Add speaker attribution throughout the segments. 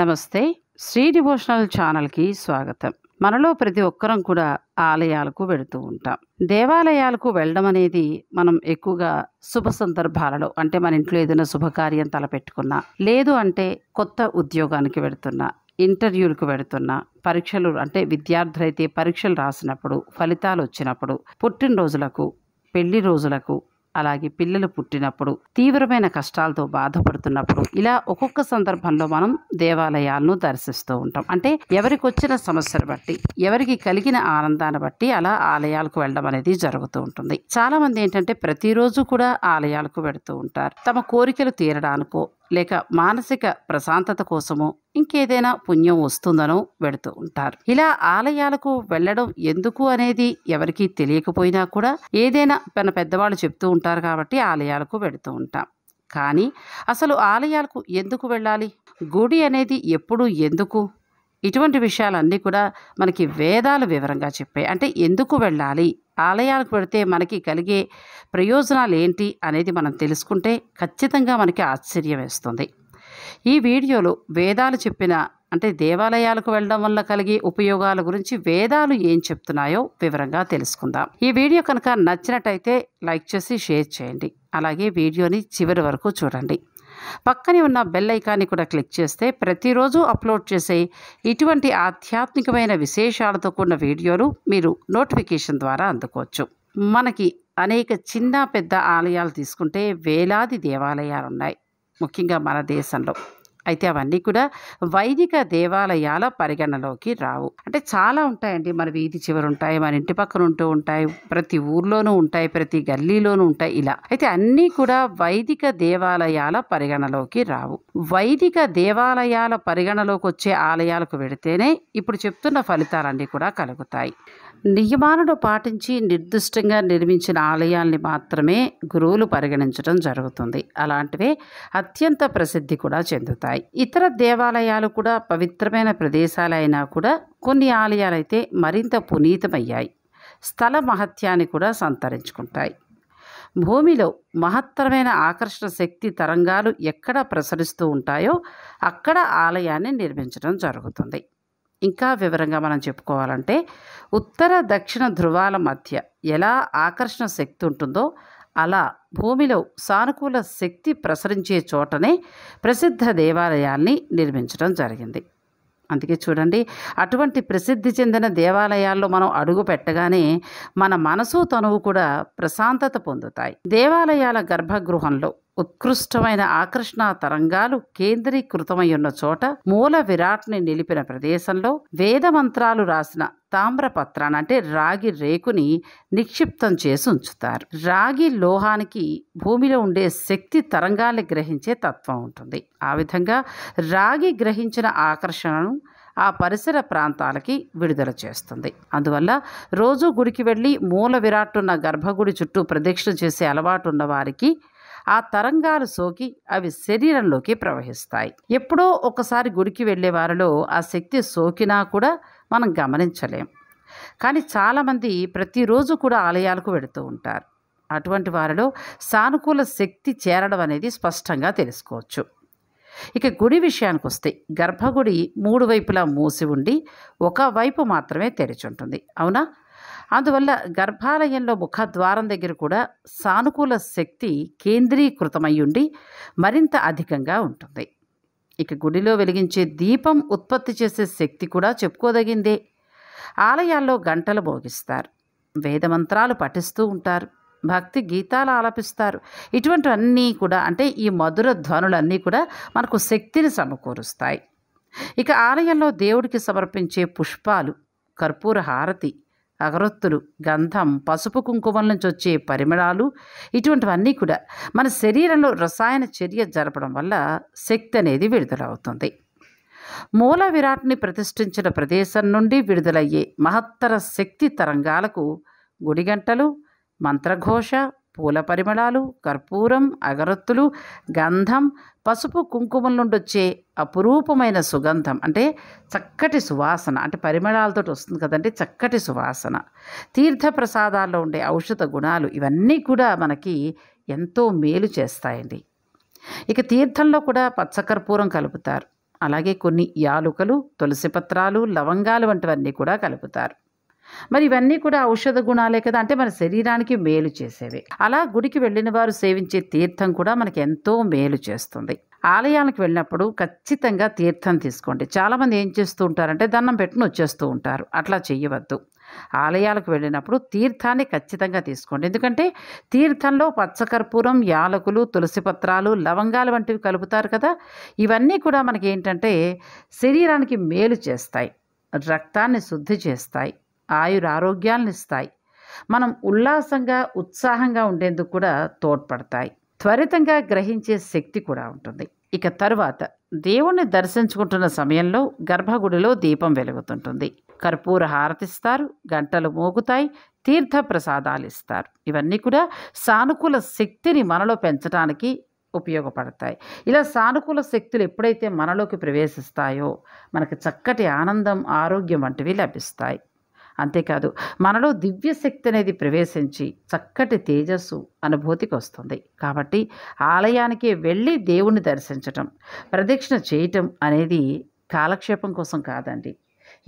Speaker 1: నమస్తే శ్రీ డివోషనల్ ఛానల్కి స్వాగతం మనలో ప్రతి ఒక్కరం కూడా ఆలయాలకు వెళుతూ ఉంటాం దేవాలయాలకు వెళ్ళడం అనేది మనం ఎక్కువగా శుభ సందర్భాలలో అంటే మన ఇంట్లో ఏదైనా శుభకార్యం తలపెట్టుకున్నా లేదు అంటే కొత్త ఉద్యోగానికి వెళుతున్నా ఇంటర్వ్యూలకు వెళుతున్నా పరీక్షలు అంటే విద్యార్థులైతే పరీక్షలు రాసినప్పుడు ఫలితాలు వచ్చినప్పుడు పుట్టినరోజులకు పెళ్లి రోజులకు అలాగే పిల్లలు పుట్టినప్పుడు తీవ్రమైన కష్టాలతో బాధపడుతున్నప్పుడు ఇలా ఒక్కొక్క సందర్భంలో మనం దేవాలయాలను దర్శిస్తూ ఉంటాం అంటే ఎవరికి వచ్చిన సమస్యను బట్టి ఎవరికి కలిగిన ఆనందాన్ని బట్టి అలా ఆలయాలకు వెళ్ళడం అనేది జరుగుతూ ఉంటుంది చాలా మంది ఏంటంటే ప్రతిరోజు కూడా ఆలయాలకు వెళుతూ ఉంటారు తమ కోరికలు తీరడానికో లేక మానసిక ప్రశాంతత కోసమో ఇంకేదైనా పుణ్యం వస్తుందనో వెడుతూ ఉంటారు ఇలా ఆలయాలకు వెళ్ళడం ఎందుకు అనేది ఎవరికీ తెలియకపోయినా కూడా ఏదైనా తన పెద్దవాళ్ళు చెప్తూ ఉంటారు కాబట్టి ఆలయాలకు వెడుతూ ఉంటాం కానీ అసలు ఆలయాలకు ఎందుకు వెళ్ళాలి గుడి అనేది ఎప్పుడు ఎందుకు ఇటువంటి విషయాలన్నీ కూడా మనకి వేదాలు వివరంగా చెప్పాయి అంటే ఎందుకు వెళ్ళాలి ఆలయాలకు పెడితే మనకి కలిగే ప్రయోజనాలు ఏంటి అనేది మనం తెలుసుకుంటే ఖచ్చితంగా మనకి ఆశ్చర్యం వేస్తుంది ఈ వీడియోలో వేదాలు చెప్పిన అంటే దేవాలయాలకు వెళ్ళడం వల్ల కలిగే ఉపయోగాల గురించి వేదాలు ఏం చెప్తున్నాయో వివరంగా తెలుసుకుందాం ఈ వీడియో కనుక నచ్చినట్టయితే లైక్ చేసి షేర్ చేయండి అలాగే వీడియోని చివరి వరకు చూడండి పక్కనే ఉన్న బెల్ ఐకాన్ని కూడా క్లిక్ చేస్తే ప్రతిరోజు అప్లోడ్ చేసే ఇటువంటి ఆధ్యాత్మికమైన విశేషాలతో కూడిన వీడియోలు మీరు నోటిఫికేషన్ ద్వారా అందుకోవచ్చు మనకి అనేక చిన్న పెద్ద ఆలయాలు తీసుకుంటే వేలాది దేవాలయాలు ఉన్నాయి ముఖ్యంగా మన దేశంలో అయితే అవన్నీ కూడా వైదిక దేవాలయాల పరిగణలోకి రావు అంటే చాలా ఉంటాయండి మన వీధి చివరు ఉంటాయి మన ఇంటి పక్కన ఉంటూ ఉంటాయి ప్రతి ఊర్లోనూ ఉంటాయి ప్రతి గల్లీలోనూ ఉంటాయి ఇలా అయితే అన్నీ కూడా వైదిక దేవాలయాల పరిగణలోకి రావు వైదిక దేవాలయాల పరిగణలోకి వచ్చే ఆలయాలకు వెడితేనే ఇప్పుడు చెప్తున్న ఫలితాలన్నీ కూడా కలుగుతాయి నియమాలను పాటించి నిర్దిష్టంగా నిర్మించిన ఆలయాల్ని మాత్రమే గురువులు పరిగణించడం జరుగుతుంది అలాంటివే అత్యంత ప్రసిద్ధి కూడా చెందుతాయి ఇతర దేవాలయాలు కూడా పవిత్రమైన ప్రదేశాలైనా కూడా కొన్ని ఆలయాలైతే మరింత పునీతమయ్యాయి స్థల మహత్యాన్ని కూడా సంతరించుకుంటాయి భూమిలో మహత్తరమైన ఆకర్షణ శక్తి తరంగాలు ఎక్కడ ప్రసరిస్తూ ఉంటాయో అక్కడ ఆలయాన్ని నిర్మించడం జరుగుతుంది ఇంకా వివరంగా మనం చెప్పుకోవాలంటే ఉత్తర దక్షిణ ధృవాల మధ్య ఎలా ఆకర్షణ శక్తి ఉంటుందో అలా భూమిలో సానుకూల శక్తి ప్రసరించే చోటనే ప్రసిద్ధ దేవాలయాల్ని నిర్మించడం జరిగింది అందుకే చూడండి అటువంటి ప్రసిద్ధి చెందిన దేవాలయాల్లో మనం అడుగు పెట్టగానే మన మనసు తనువు కూడా ప్రశాంతత పొందుతాయి దేవాలయాల గర్భగృహంలో ఉత్కృష్టమైన ఆకర్షణ తరంగాలు కేంద్రీకృతమై ఉన్న చోట మూల విరాట్ని నిలిపిన ప్రదేశంలో వేదమంత్రాలు రాసిన తామ్రపత్రానంటే అంటే రాగి రేకుని నిక్షిప్తం చేసి ఉంచుతారు రాగి లోహానికి భూమిలో ఉండే శక్తి తరంగాన్ని గ్రహించే తత్వం ఉంటుంది ఆ విధంగా రాగి గ్రహించిన ఆకర్షణను ఆ పరిసర ప్రాంతాలకి విడుదల చేస్తుంది అందువల్ల రోజు గుడికి వెళ్ళి మూల విరాట్టున్న గర్భగుడి చుట్టూ ప్రదక్షిణ చేసే అలవాటు ఉన్న వారికి ఆ తరంగాలు సోకి అవి శరీరంలోకి ప్రవహిస్తాయి ఎప్పుడో ఒకసారి గుడికి వెళ్ళే వారిలో ఆ శక్తి సోకినా కూడా మనం గమనించలేం కానీ చాలామంది ప్రతిరోజు కూడా ఆలయాలకు వెళుతూ ఉంటారు అటువంటి వారిలో సానుకూల శక్తి చేరడం అనేది స్పష్టంగా తెలుసుకోవచ్చు ఇక గుడి విషయానికి వస్తే గర్భగుడి మూడు వైపులా మూసి ఉండి ఒక వైపు మాత్రమే తెరిచి ఉంటుంది అవునా అందువల్ల గర్భాలయంలో ముఖద్వారం దగ్గర కూడా సానుకూల శక్తి కేంద్రీకృతమయ్యుండి మరింత అధికంగా ఉంటుంది ఇక గుడిలో వెలిగించే దీపం ఉత్పత్తి చేసే శక్తి కూడా చెప్పుకోదగిందే ఆలయాల్లో గంటలు భోగిస్తారు వేదమంత్రాలు పఠిస్తూ ఉంటారు భక్తి గీతాలు ఆలపిస్తారు ఇటువంటివన్నీ కూడా అంటే ఈ మధుర ధ్వనులన్నీ కూడా మనకు శక్తిని సమకూరుస్తాయి ఇక ఆలయంలో దేవుడికి సమర్పించే పుష్పాలు కర్పూర హారతి అగరొత్తులు గంధం పసుపు కుంకుమల నుంచి వచ్చే పరిమళాలు ఇటువంటివన్నీ కూడా మన శరీరంలో రసాయన చర్య జరపడం వల్ల శక్తి అనేది విడుదలవుతుంది మూల విరాట్ని ప్రతిష్ఠించిన ప్రదేశం నుండి విడుదలయ్యే మహత్తర శక్తి తరంగాలకు గుడిగంటలు మంత్రఘోష పూల పరిమళాలు కర్పూరం అగరత్తులు గంధం పసుపు కుంకుమల నుండి వచ్చే అపురూపమైన సుగంధం అంటే చక్కటి సువాసన అంటే పరిమళాలతో వస్తుంది కదండి చక్కటి సువాసన తీర్థ ప్రసాదాల్లో ఉండే ఔషధ గుణాలు ఇవన్నీ కూడా మనకి ఎంతో మేలు చేస్తాయండి ఇక తీర్థంలో కూడా పచ్చకర్పూరం కలుపుతారు అలాగే కొన్ని యాలుకలు తులసి పత్రాలు లవంగాలు వంటివన్నీ కూడా కలుపుతారు మరి ఇవన్నీ కూడా ఔషధ గుణాలే కదా అంటే మన శరీరానికి మేలు చేసేవి అలా గుడికి వెళ్ళిన వారు సేవించే తీర్థం కూడా మనకి ఎంతో మేలు చేస్తుంది ఆలయాలకు వెళ్ళినప్పుడు ఖచ్చితంగా తీర్థం తీసుకోండి చాలామంది ఏం చేస్తూ ఉంటారంటే దండం పెట్టుని వచ్చేస్తూ ఉంటారు అట్లా చేయవద్దు ఆలయాలకు వెళ్ళినప్పుడు తీర్థాన్ని ఖచ్చితంగా తీసుకోండి ఎందుకంటే తీర్థంలో పచ్చకర్పూరం యాలకులు తులసి పత్రాలు లవంగాలు వంటివి కలుపుతారు కదా ఇవన్నీ కూడా మనకి ఏంటంటే శరీరానికి మేలు చేస్తాయి రక్తాన్ని శుద్ధి చేస్తాయి ఆయురారోగ్యాలను ఇస్తాయి మనం ఉల్లాసంగా ఉత్సాహంగా ఉండేందుకు కూడా తోడ్పడతాయి త్వరితంగా గ్రహించే శక్తి కూడా ఉంటుంది ఇక తరువాత దేవుణ్ణి దర్శించుకుంటున్న సమయంలో గర్భగుడిలో దీపం వెలుగుతుంటుంది కర్పూర హారతిస్తారు గంటలు మోగుతాయి తీర్థ ప్రసాదాలు ఇస్తారు ఇవన్నీ కూడా సానుకూల శక్తిని మనలో పెంచడానికి ఉపయోగపడతాయి ఇలా సానుకూల శక్తులు ఎప్పుడైతే మనలోకి ప్రవేశిస్తాయో మనకు చక్కటి ఆనందం ఆరోగ్యం వంటివి లభిస్తాయి అంతేకాదు మనలో దివ్యశక్తి అనేది ప్రవేశించి చక్కటి తేజస్సు అనుభూతికి వస్తుంది కాబట్టి ఆలయానికి వెళ్ళి దేవుణ్ణి దర్శించటం ప్రదక్షిణ చేయటం అనేది కాలక్షేపం కోసం కాదండి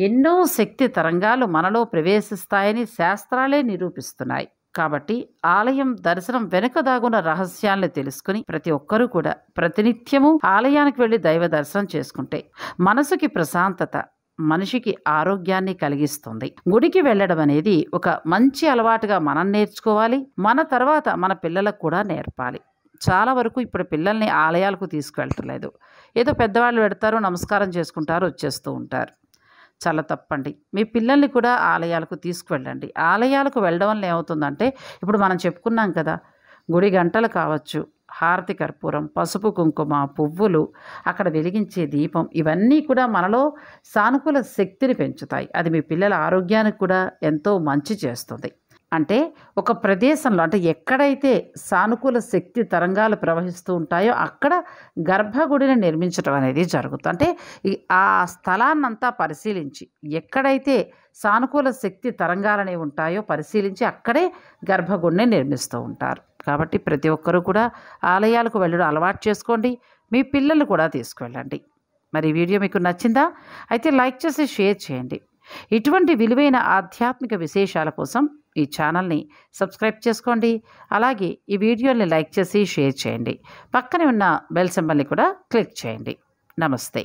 Speaker 1: ఎన్నో శక్తి తరంగాలు మనలో ప్రవేశిస్తాయని శాస్త్రాలే నిరూపిస్తున్నాయి కాబట్టి ఆలయం దర్శనం వెనుక దాగున్న రహస్యాలను తెలుసుకుని ప్రతి ఒక్కరూ కూడా ప్రతినిత్యము ఆలయానికి వెళ్ళి దైవ దర్శనం చేసుకుంటే మనసుకి ప్రశాంతత మనిషికి ఆరోగ్యాన్ని కలిగిస్తుంది గుడికి వెళ్ళడం అనేది ఒక మంచి అలవాటుగా మనం నేర్చుకోవాలి మన తర్వాత మన పిల్లలకు కూడా నేర్పాలి చాలా వరకు ఇప్పుడు పిల్లల్ని ఆలయాలకు తీసుకువెళ్ళలేదు ఏదో పెద్దవాళ్ళు పెడతారు నమస్కారం చేసుకుంటారు వచ్చేస్తూ ఉంటారు చాలా తప్పండి మీ పిల్లల్ని కూడా ఆలయాలకు తీసుకువెళ్ళండి ఆలయాలకు వెళ్ళడం వల్ల ఏమవుతుందంటే ఇప్పుడు మనం చెప్పుకున్నాం కదా గుడి గంటలు కావచ్చు హారతి కర్పూరం పసుపు కుంకుమ పువ్వులు అక్కడ వెలిగించే దీపం ఇవన్నీ కూడా మనలో సానుకూల శక్తిని పెంచుతాయి అది మీ పిల్లల ఆరోగ్యానికి కూడా ఎంతో మంచి చేస్తుంది అంటే ఒక ప్రదేశంలో అంటే ఎక్కడైతే సానుకూల శక్తి తరంగాలు ప్రవహిస్తూ ఉంటాయో అక్కడ గర్భగుడిని నిర్మించడం అనేది జరుగుతుంది అంటే ఆ స్థలాన్నంతా పరిశీలించి ఎక్కడైతే సానుకూల శక్తి తరంగాలనే ఉంటాయో పరిశీలించి అక్కడే గర్భగుడిని నిర్మిస్తూ ఉంటారు కాబట్టి ప్రతి ఒక్కరూ కూడా ఆలయాలకు వెళ్ళడం అలవాటు చేసుకోండి మీ పిల్లలు కూడా తీసుకువెళ్ళండి మరి వీడియో మీకు నచ్చిందా అయితే లైక్ చేసి షేర్ చేయండి ఇటువంటి విలువైన ఆధ్యాత్మిక విశేషాల కోసం ఈ ఛానల్ని సబ్స్క్రైబ్ చేసుకోండి అలాగే ఈ వీడియోని లైక్ చేసి షేర్ చేయండి పక్కనే ఉన్న బెల్ సింబల్ని కూడా క్లిక్ చేయండి నమస్తే